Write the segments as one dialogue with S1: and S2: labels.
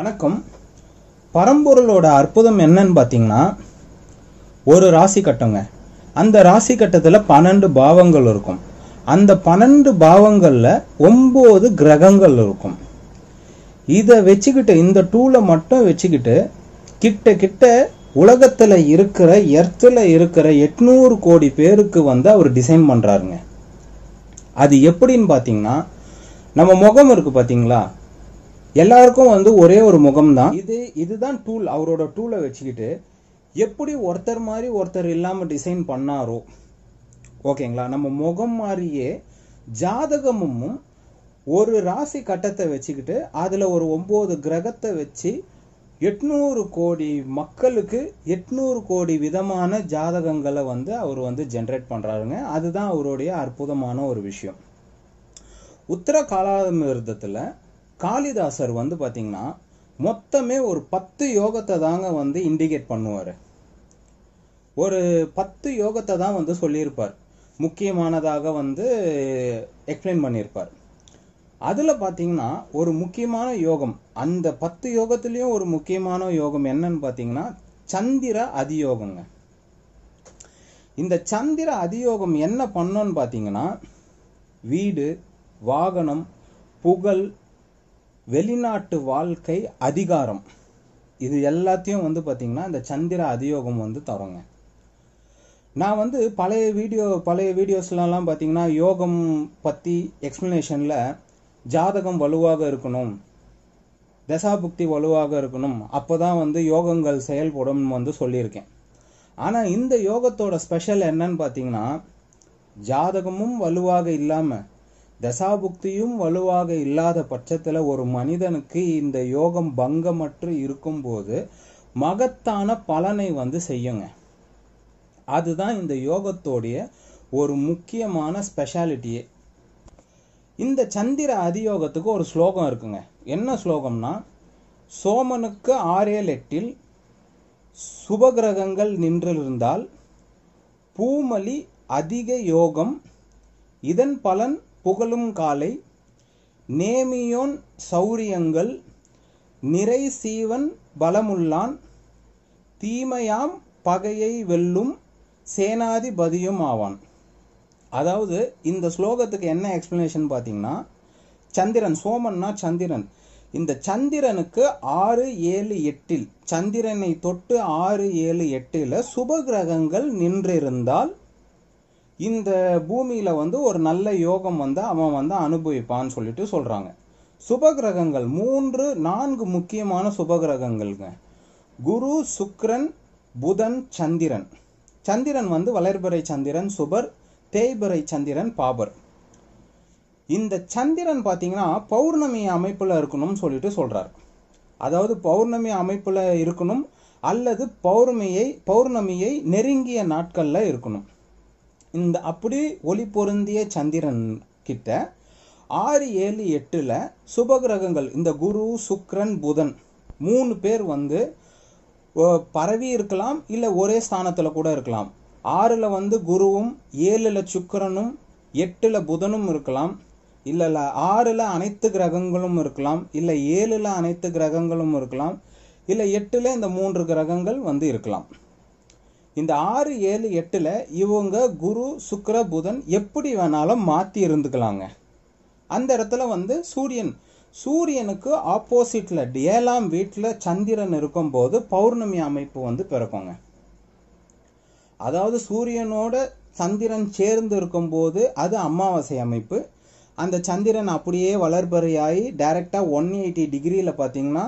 S1: வணக்கம் பரம்பொருளோட அற்புதம் என்னன்னு பார்த்தீங்கன்னா ஒரு ராசி கட்டங்க அந்த ராசி கட்டத்தில் பன்னெண்டு பாவங்கள் இருக்கும் அந்த பன்னெண்டு பாவங்களில் ஒம்பது கிரகங்கள் இருக்கும் இதை வச்சுக்கிட்டு இந்த டூலை மட்டும் வச்சுக்கிட்டு கிட்ட கிட்ட உலகத்தில் இருக்கிற எர்த்தில் இருக்கிற எட்நூறு கோடி பேருக்கு வந்து அவர் டிசைன் பண்ணுறாருங்க அது எப்படின்னு பார்த்தீங்கன்னா நம்ம முகம் இருக்குது பார்த்தீங்களா எல்லாருக்கும் வந்து ஒரே ஒரு முகம் தான் இது இதுதான் டூல் அவரோட டூலை வச்சுக்கிட்டு எப்படி ஒருத்தர் மாதிரி ஒருத்தர் இல்லாமல் டிசைன் பண்ணாரோ ஓகேங்களா நம்ம முகம் மாதிரியே ஜாதகமும் ஒரு ராசி கட்டத்தை வச்சுக்கிட்டு அதில் ஒரு ஒம்பது கிரகத்தை வச்சு எட்நூறு கோடி மக்களுக்கு எட்நூறு கோடி விதமான ஜாதகங்களை வந்து அவர் வந்து ஜென்ரேட் பண்ணுறாருங்க அதுதான் அவருடைய அற்புதமான ஒரு விஷயம் உத்தர காலாமிர்தத்தில் காளிதாசர் வந்து பார்த்தீங்கன்னா மொத்தமே ஒரு பத்து யோகத்தை தாங்க வந்து இண்டிகேட் பண்ணுவார் ஒரு பத்து யோகத்தை தான் வந்து சொல்லியிருப்பார் முக்கியமானதாக வந்து எக்ஸ்பிளைன் பண்ணியிருப்பார் அதில் பார்த்தீங்கன்னா ஒரு முக்கியமான யோகம் அந்த பத்து யோகத்துலேயும் ஒரு முக்கியமான யோகம் என்னன்னு பார்த்தீங்கன்னா சந்திர அதியோகங்க இந்த சந்திர அதியோகம் என்ன பண்ணோன்னு பார்த்தீங்கன்னா வீடு வாகனம் புகழ் வெளிநாட்டு வாழ்க்கை அதிகாரம் இது எல்லாத்தையும் வந்து பார்த்திங்கன்னா இந்த சந்திர அதியோகம் வந்து தரோங்க நான் வந்து பழைய வீடியோ பழைய வீடியோஸ்லலாம் பார்த்திங்கன்னா யோகம் பற்றி எக்ஸ்ப்ளனேஷனில் ஜாதகம் வலுவாக இருக்கணும் தசாபுக்தி வலுவாக இருக்கணும் அப்போ தான் வந்து யோகங்கள் செயல்படும் வந்து சொல்லியிருக்கேன் ஆனால் இந்த யோகத்தோட ஸ்பெஷல் என்னன்னு பார்த்தீங்கன்னா ஜாதகமும் வலுவாக இல்லாமல் தசாபுக்தியும் வலுவாக இல்லாத பட்சத்தில் ஒரு மனிதனுக்கு இந்த யோகம் பங்கமற்று இருக்கும்போது மகத்தான பலனை வந்து செய்யுங்க அதுதான் இந்த யோகத்தோடைய ஒரு முக்கியமான ஸ்பெஷாலிட்டியே இந்த சந்திர அதியோகத்துக்கு ஒரு ஸ்லோகம் இருக்குங்க என்ன ஸ்லோகம்னா சோமனுக்கு ஆறேல் எட்டில் சுபகிரகங்கள் நின்றிருந்தால் பூமலி அதிக யோகம் இதன் பலன் புகழும் காலை நேமியோன் சௌரியங்கள் நிறை சீவன் பலமுள்ளான் தீமையாம் பகையை வெல்லும் சேனாதிபதியும் ஆவான் அதாவது இந்த ஸ்லோகத்துக்கு என்ன எக்ஸ்பிளனேஷன் பார்த்தீங்கன்னா சந்திரன் சோமன்னா சந்திரன் இந்த சந்திரனுக்கு ஆறு ஏழு எட்டில் சந்திரனை தொட்டு ஆறு ஏழு எட்டில் சுபகிரகங்கள் நின்றிருந்தால் இந்த பூமியில் வந்து ஒரு நல்ல யோகம் வந்து அவன் வந்து அனுபவிப்பான்னு சொல்லிட்டு சொல்கிறாங்க சுபகிரகங்கள் மூன்று நான்கு முக்கியமான சுபகிரகங்கள்ங்க குரு சுக்ரன் புதன் சந்திரன் சந்திரன் வந்து வளர்பிறை சந்திரன் சுபர் தேய்பிறை சந்திரன் பாபர் இந்த சந்திரன் பார்த்தீங்கன்னா பௌர்ணமி அமைப்பில் இருக்கணும்னு சொல்லிட்டு சொல்கிறார் அதாவது பௌர்ணமி அமைப்பில் இருக்கணும் அல்லது பௌர்ணமியை பௌர்ணமியை நெருங்கிய நாட்களில் இருக்கணும் இந்த அப்படி ஒளி பொருந்திய சந்திரன் கிட்ட ஆறு ஏழு எட்டில் சுபகிரகங்கள் இந்த குரு சுக்ரன் புதன் மூணு பேர் வந்து பரவி இருக்கலாம் இல்லை ஒரே ஸ்தானத்தில் கூட இருக்கலாம் ஆறில் வந்து குருவும் ஏழில் சுக்கரனும் எட்டில் புதனும் இருக்கலாம் இல்லைல்ல ஆறில் அனைத்து கிரகங்களும் இருக்கலாம் இல்லை ஏழில் அனைத்து கிரகங்களும் இருக்கலாம் இல்லை எட்டில் இந்த மூன்று கிரகங்கள் வந்து இருக்கலாம் இந்த ஆறு ஏழு எட்டில் இவங்க குரு சுக்கர புதன் எப்படி வேணாலும் மாற்றி இருந்துக்கலாங்க அந்த இடத்துல வந்து சூரியன் சூரியனுக்கு ஆப்போசிட்டில் ஏழாம் வீட்டில் சந்திரன் இருக்கும்போது பௌர்ணமி அமைப்பு வந்து பிறக்குங்க அதாவது சூரியனோட சந்திரன் சேர்ந்து இருக்கும்போது அது அமாவாசை அமைப்பு அந்த சந்திரன் அப்படியே வளர்பறையாகி டைரெக்டாக ஒன் எயிட்டி டிகிரியில் பார்த்தீங்கன்னா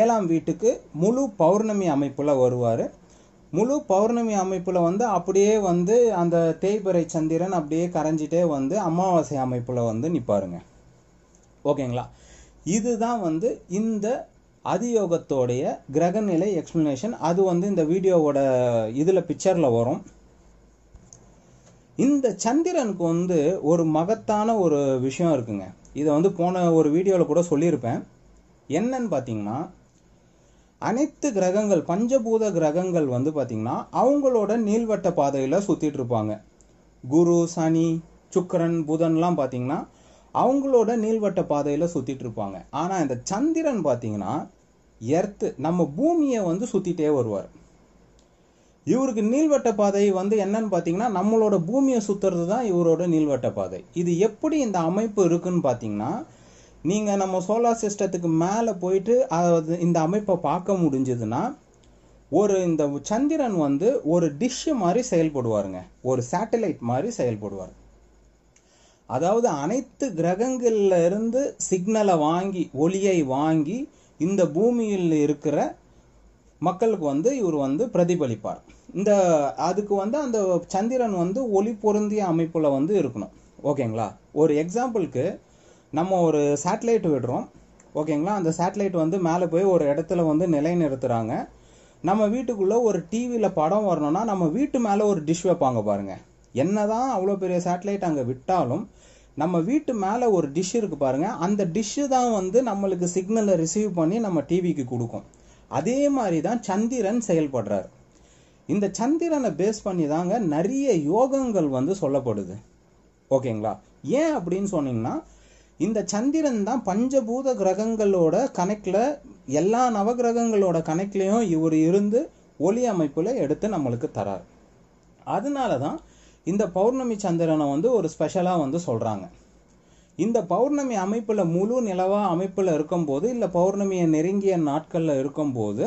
S1: ஏழாம் வீட்டுக்கு முழு பௌர்ணமி அமைப்பில் வருவார் முழு பௌர்ணமி அமைப்பில் வந்து அப்படியே வந்து அந்த தேய்பறை சந்திரன் அப்படியே கரைஞ்சிட்டே வந்து அமாவாசை அமைப்பில் வந்து நிற்பாருங்க ஓகேங்களா இதுதான் வந்து இந்த அதியோகத்தோடைய கிரகநிலை எக்ஸ்பிளனேஷன் அது வந்து இந்த வீடியோவோட இதில் பிக்சரில் வரும் இந்த சந்திரனுக்கு வந்து ஒரு மகத்தான ஒரு விஷயம் இருக்குங்க இதை வந்து போன ஒரு வீடியோவில் கூட சொல்லியிருப்பேன் என்னன்னு பார்த்தீங்கன்னா அனைத்து கிரகங்கள் பஞ்சபூத கிரகங்கள் வந்து பார்த்திங்கன்னா அவங்களோட நீள்வட்ட பாதையில் சுற்றிட்டு இருப்பாங்க குரு சனி சுக்கரன் புதன்லாம் பார்த்திங்கன்னா அவங்களோட நீள்வட்ட பாதையில் சுற்றிட்டு இருப்பாங்க ஆனால் இந்த சந்திரன் பார்த்திங்கன்னா எர்த்து நம்ம பூமியை வந்து சுற்றிட்டே வருவார் இவருக்கு நீள்வட்ட பாதை வந்து என்னன்னு பார்த்தீங்கன்னா நம்மளோட பூமியை சுற்றுறது தான் இவரோட நீள்வட்ட பாதை இது எப்படி இந்த அமைப்பு இருக்குன்னு பார்த்தீங்கன்னா நீங்கள் நம்ம சோலார் சிஸ்டத்துக்கு மேலே போயிட்டு அது இந்த அமைப்பை பார்க்க முடிஞ்சதுன்னா ஒரு இந்த சந்திரன் வந்து ஒரு டிஷ்ஷு மாதிரி செயல்படுவாருங்க ஒரு சேட்டலைட் மாதிரி செயல்படுவார் அதாவது அனைத்து கிரகங்களில் இருந்து சிக்னலை வாங்கி ஒளியை வாங்கி இந்த பூமியில் இருக்கிற மக்களுக்கு வந்து இவர் வந்து பிரதிபலிப்பார் இந்த அதுக்கு வந்து அந்த சந்திரன் வந்து ஒளி பொருந்திய அமைப்பில் வந்து இருக்கணும் ஓகேங்களா ஒரு எக்ஸாம்பிளுக்கு நம்ம ஒரு சேட்டலைட் விடுறோம் ஓகேங்களா அந்த சேட்டலைட் வந்து மேலே போய் ஒரு இடத்துல வந்து நிலை நிறுத்துகிறாங்க நம்ம வீட்டுக்குள்ளே ஒரு டிவியில் படம் வரணும்னா நம்ம வீட்டு மேலே ஒரு டிஷ் வைப்பாங்க பாருங்கள் என்ன தான் அவ்வளோ பெரிய சேட்டலைட் அங்கே விட்டாலும் நம்ம வீட்டு மேலே ஒரு டிஷ் இருக்குது பாருங்கள் அந்த டிஷ்ஷு தான் வந்து நம்மளுக்கு சிக்னலை ரிசீவ் பண்ணி நம்ம டிவிக்கு கொடுக்கும் அதே மாதிரி தான் சந்திரன் செயல்படுறார் இந்த சந்திரனை பேஸ் பண்ணி தாங்க நிறைய யோகங்கள் வந்து சொல்லப்படுது ஓகேங்களா ஏன் அப்படின்னு சொன்னீங்கன்னா இந்த சந்திரன் தான் பஞ்சபூத கிரகங்களோட கணக்கில் எல்லா நவகிரகங்களோட கணக்கிலையும் இவர் இருந்து ஒளி அமைப்பில் எடுத்து நம்மளுக்கு தரார் அதனால தான் இந்த பௌர்ணமி சந்திரனை வந்து ஒரு ஸ்பெஷலாக வந்து சொல்கிறாங்க இந்த பௌர்ணமி அமைப்பில் முழு நிலவாக அமைப்பில் இருக்கும்போது இல்லை பௌர்ணமியை நெருங்கிய நாட்களில் இருக்கும்போது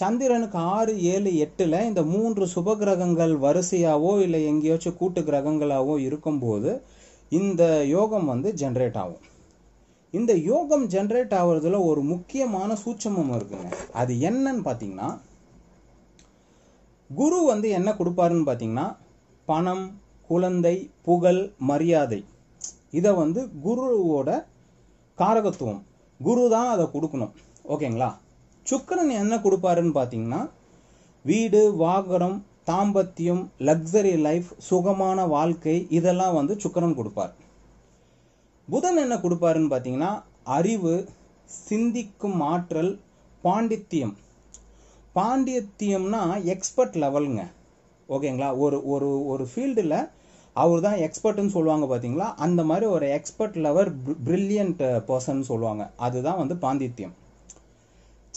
S1: சந்திரனுக்கு ஆறு ஏழு எட்டில் இந்த மூன்று சுப கிரகங்கள் வரிசையாவோ இல்லை எங்கேயாச்சும் கூட்டு கிரகங்களாகவோ இருக்கும்போது இந்த யோகம் வந்து ஜென்ரேட் ஆகும் இந்த யோகம் ஜென்ரேட் ஆகுறதுல ஒரு முக்கியமான சூட்சமம் இருக்குங்க அது என்னன்னு பார்த்தீங்கன்னா குரு வந்து என்ன கொடுப்பாருன்னு பார்த்தீங்கன்னா பணம் குழந்தை புகழ் மரியாதை இதை வந்து குருவோட காரகத்துவம் குரு தான் அதை கொடுக்கணும் ஓகேங்களா சுக்கரன் என்ன கொடுப்பாருன்னு பார்த்தீங்கன்னா வீடு வாகனம் தாம்பத்தியம் லக்ஸரி லைஃப் சுகமான வாழ்க்கை இதெல்லாம் வந்து சுக்கரன் கொடுப்பார் புதன் என்ன கொடுப்பாருன்னு பார்த்தீங்கன்னா அறிவு சிந்திக்கும் ஆற்றல் பாண்டித்தியம் பாண்டித்தியம்னா எக்ஸ்பர்ட் லெவலுங்க ஓகேங்களா ஒரு ஒரு ஒரு ஃபீல்டில் அவர் தான் எக்ஸ்பர்ட்னு சொல்லுவாங்க பார்த்தீங்களா அந்த மாதிரி ஒரு எக்ஸ்பர்ட் லெவல் பிரில்லியன்ட் பர்சன் சொல்லுவாங்க அதுதான் வந்து பாண்டித்தியம்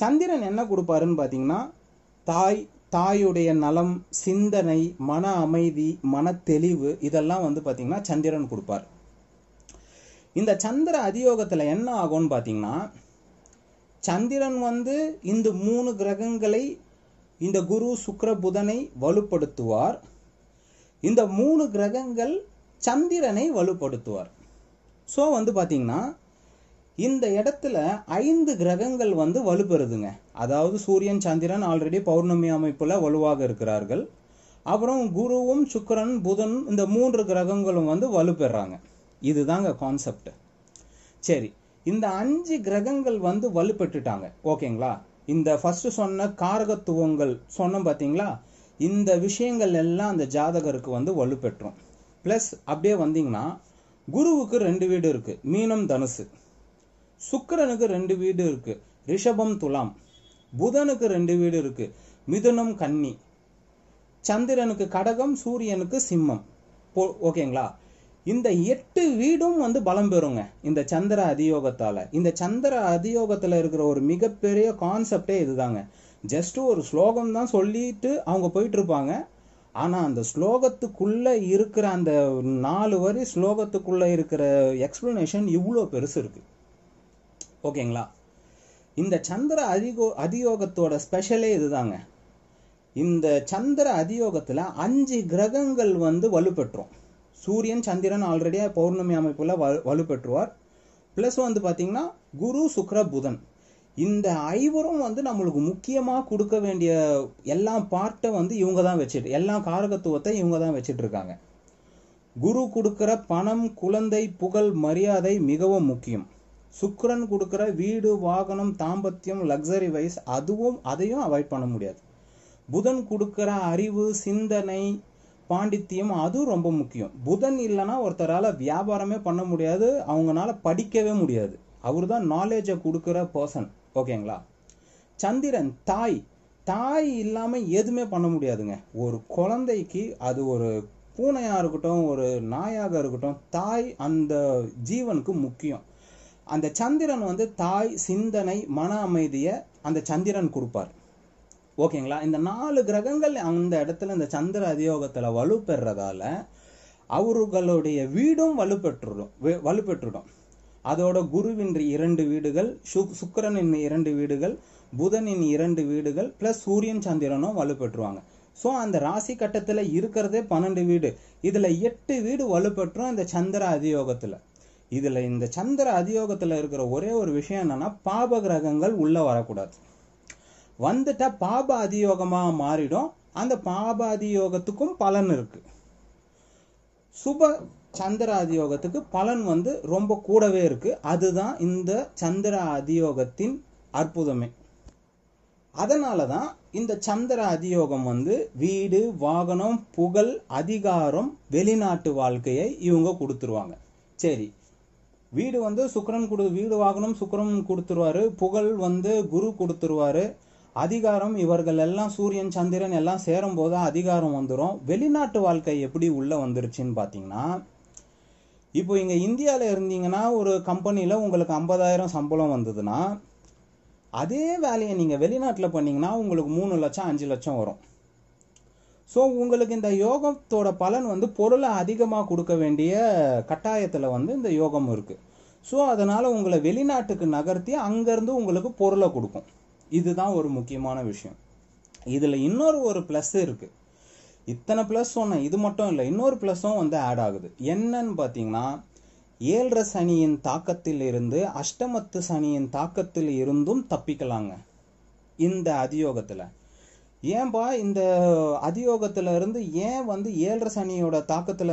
S1: சந்திரன் என்ன கொடுப்பாருன்னு பார்த்தீங்கன்னா தாய் தாயுடைய நலம் சிந்தனை மன அமைதி மன தெளிவு இதெல்லாம் வந்து பார்த்திங்கன்னா சந்திரன் கொடுப்பார் இந்த சந்திர அதியோகத்தில் என்ன ஆகும்னு பார்த்திங்கன்னா சந்திரன் வந்து இந்த மூணு கிரகங்களை இந்த குரு சுக்கர புதனை வலுப்படுத்துவார் இந்த மூணு கிரகங்கள் சந்திரனை வலுப்படுத்துவார் ஸோ வந்து பார்த்திங்கன்னா இந்த இடத்துல ஐந்து கிரகங்கள் வந்து வலுப்பெறுதுங்க அதாவது சூரியன் சந்திரன் ஆல்ரெடி பௌர்ணமி அமைப்பில் வலுவாக இருக்கிறார்கள் அப்புறம் குருவும் சுக்கரன் புதன் இந்த மூன்று கிரகங்களும் வந்து வலுப்பெறாங்க இதுதாங்க கான்செப்ட் சரி இந்த அஞ்சு கிரகங்கள் வந்து வலுப்பெற்றுட்டாங்க ஓகேங்களா இந்த ஃபஸ்ட்டு சொன்ன காரகத்துவங்கள் சொன்னோம் பார்த்தீங்களா இந்த விஷயங்கள் எல்லாம் அந்த ஜாதகருக்கு வந்து வலுப்பெற்றோம் ப்ளஸ் அப்படியே வந்தீங்கன்னா குருவுக்கு ரெண்டு வீடு இருக்குது மீனம் தனுசு சுக்கரனுக்கு ரெண்டு வீடு இருக்கு ரிஷபம் துலாம் புதனுக்கு ரெண்டு வீடு இருக்கு மிதுனம் கன்னி சந்திரனுக்கு கடகம் சூரியனுக்கு சிம்மம் போ ஓகேங்களா இந்த எட்டு வீடும் வந்து பலம் பெறுங்க இந்த சந்திர அதியோகத்தால் இந்த சந்திர அதியோகத்தில் இருக்கிற ஒரு மிகப்பெரிய கான்செப்டே இதுதாங்க ஜஸ்ட் ஒரு ஸ்லோகம் தான் சொல்லிட்டு அவங்க போயிட்டு இருப்பாங்க ஆனால் அந்த ஸ்லோகத்துக்குள்ளே இருக்கிற அந்த நாலு வரி ஸ்லோகத்துக்குள்ளே இருக்கிற எக்ஸ்ப்ளனேஷன் இவ்வளோ பெருசு இருக்குது ஓகேங்களா இந்த சந்திர அதிகோ அதியோகத்தோட ஸ்பெஷலே இதுதாங்க இந்த சந்திர அதியோகத்தில் அஞ்சு கிரகங்கள் வந்து வலுப்பெற்றோம் சூரியன் சந்திரன் ஆல்ரெடியாக பௌர்ணமி அமைப்பில் வலு வலுப்பெற்றுவார் ப்ளஸ் வந்து பார்த்திங்கன்னா குரு சுக்கர புதன் இந்த ஐவரும் வந்து நம்மளுக்கு முக்கியமாக கொடுக்க வேண்டிய எல்லா பார்ட்டை வந்து இவங்க தான் வச்சுட்டு எல்லா காரகத்துவத்தை இவங்க தான் வச்சுட்டு இருக்காங்க குரு கொடுக்குற பணம் குழந்தை புகழ் மரியாதை மிகவும் முக்கியம் சுக்ரன் கொடுக்குற வீடு வாகனம் தாம்பத்தியம் லக்ஸரி வைஸ் அதுவும் அதையும் அவாய்ட் பண்ண முடியாது புதன் கொடுக்குற அறிவு சிந்தனை பாண்டித்தியம் அதுவும் ரொம்ப முக்கியம் புதன் இல்லைன்னா ஒருத்தரால் வியாபாரமே பண்ண முடியாது அவங்களால படிக்கவே முடியாது அவர் தான் நாலேஜை கொடுக்குற பர்சன் ஓகேங்களா சந்திரன் தாய் தாய் இல்லாமல் எதுவுமே பண்ண முடியாதுங்க ஒரு குழந்தைக்கு அது ஒரு பூனையாக இருக்கட்டும் ஒரு நாயாக இருக்கட்டும் தாய் அந்த ஜீவனுக்கு முக்கியம் அந்த சந்திரன் வந்து தாய் சிந்தனை மன அமைதியை அந்த சந்திரன் கொடுப்பார் ஓகேங்களா இந்த நாலு கிரகங்கள் அந்த இடத்துல இந்த சந்திர அதியோகத்தில் வலுப்பெறதால அவர்களுடைய வீடும் வலுப்பெற்றுடும் வலுப்பெற்றுடும் அதோட குருவின் இரண்டு வீடுகள் சுக்கரனின் இரண்டு வீடுகள் புதனின் இரண்டு வீடுகள் ப்ளஸ் சூரியன் சந்திரனும் வலுப்பெற்றுவாங்க ஸோ அந்த ராசி கட்டத்தில் இருக்கிறதே பன்னெண்டு வீடு இதில் எட்டு வீடு வலுப்பெற்றும் இந்த சந்திர அதியோகத்தில் இதில் இந்த சந்திர அதியோகத்தில் இருக்கிற ஒரே ஒரு விஷயம் என்னன்னா பாப கிரகங்கள் உள்ளே வரக்கூடாது வந்துட்டா பாப அதியோகமாக மாறிடும் அந்த பாப அதியோகத்துக்கும் பலன் இருக்கு சுப சந்திர அதியோகத்துக்கு பலன் வந்து ரொம்ப கூடவே இருக்கு அதுதான் இந்த சந்திர அதியோகத்தின் அற்புதமே அதனால தான் இந்த சந்திர அதியோகம் வந்து வீடு வாகனம் புகழ் அதிகாரம் வெளிநாட்டு வாழ்க்கையை இவங்க கொடுத்துருவாங்க சரி வீடு வந்து சுக்கரன் கொடு வீடு வாகனம் சுக்கரன் கொடுத்துருவாரு புகழ் வந்து குரு கொடுத்துருவாரு அதிகாரம் இவர்கள் எல்லாம் சூரியன் சந்திரன் எல்லாம் சேரும் போது அதிகாரம் வந்துடும் வெளிநாட்டு வாழ்க்கை எப்படி உள்ளே வந்துருச்சுன்னு பார்த்தீங்கன்னா இப்போ இங்க இந்தியாவில் இருந்தீங்கன்னா ஒரு கம்பெனியில் உங்களுக்கு ஐம்பதாயிரம் சம்பளம் வந்ததுன்னா அதே வேலையை நீங்கள் வெளிநாட்டில் பண்ணிங்கன்னா உங்களுக்கு மூணு லட்சம் அஞ்சு லட்சம் வரும் ஸோ உங்களுக்கு இந்த யோகத்தோட பலன் வந்து பொருளை அதிகமாக கொடுக்க வேண்டிய கட்டாயத்தில் வந்து இந்த யோகம் இருக்குது ஸோ அதனால் உங்களை வெளிநாட்டுக்கு நகர்த்தி அங்கேருந்து உங்களுக்கு பொருளை கொடுக்கும் இதுதான் ஒரு முக்கியமான விஷயம் இதில் இன்னொரு ஒரு ப்ளஸ் இருக்குது இத்தனை ப்ளஸ் சொன்னேன் இது மட்டும் இல்லை இன்னொரு ப்ளஸ்ஸும் வந்து ஆட் ஆகுது என்னன்னு பார்த்தீங்கன்னா ஏழரை சனியின் தாக்கத்தில் இருந்து அஷ்டமத்து சனியின் தாக்கத்தில் இருந்தும் தப்பிக்கலாங்க இந்த அதியோகத்தில் ஏன்பா இந்த இருந்து ஏன் வந்து ஏழரை சனியோட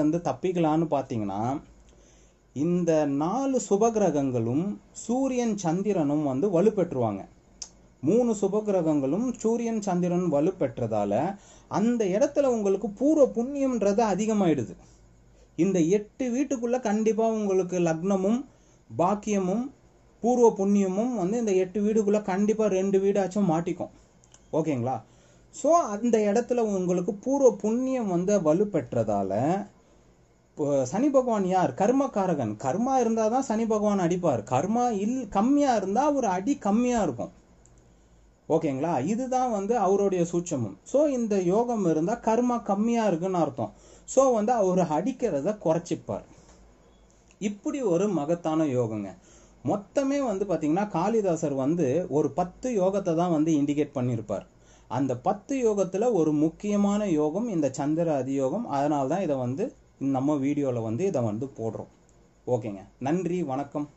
S1: இருந்து தப்பிக்கலான்னு பார்த்தீங்கன்னா இந்த நாலு சுபகிரகங்களும் சூரியன் சந்திரனும் வந்து வலுப்பெற்றுவாங்க மூணு சுபகிரகங்களும் சூரியன் சந்திரன் வலுப்பெற்றதால அந்த இடத்துல உங்களுக்கு பூர்வ புண்ணியம்ன்றது அதிகமாயிடுது இந்த எட்டு வீட்டுக்குள்ளே கண்டிப்பாக உங்களுக்கு லக்னமும் பாக்கியமும் பூர்வ புண்ணியமும் வந்து இந்த எட்டு வீடுக்குள்ளே கண்டிப்பாக ரெண்டு வீடாச்சும் மாட்டிக்கும் ஓகேங்களா ஸோ அந்த இடத்துல உங்களுக்கு பூர்வ புண்ணியம் வந்து வலுப்பெற்றதால் இப்போ சனி பகவான் யார் கர்மக்காரகன் கர்மா இருந்தால் தான் சனி பகவான் அடிப்பார் கர்மா இல் கம்மியாக இருந்தால் ஒரு அடி கம்மியாக இருக்கும் ஓகேங்களா இதுதான் வந்து அவருடைய சூட்சமம் ஸோ இந்த யோகம் இருந்தால் கர்மா கம்மியாக இருக்குன்னு அர்த்தம் ஸோ வந்து அவர் அடிக்கிறத குறைச்சிப்பார் இப்படி ஒரு மகத்தான யோகங்க மொத்தமே வந்து பார்த்தீங்கன்னா காளிதாசர் வந்து ஒரு பத்து யோகத்தை தான் வந்து இண்டிகேட் பண்ணியிருப்பார் அந்த பத்து யோகத்தில் ஒரு முக்கியமான யோகம் இந்த சந்திர அதியோகம் அதனால தான் இதை வந்து நம்ம வீடியோவில் வந்து இதை வந்து போடுறோம் ஓகேங்க நன்றி வணக்கம்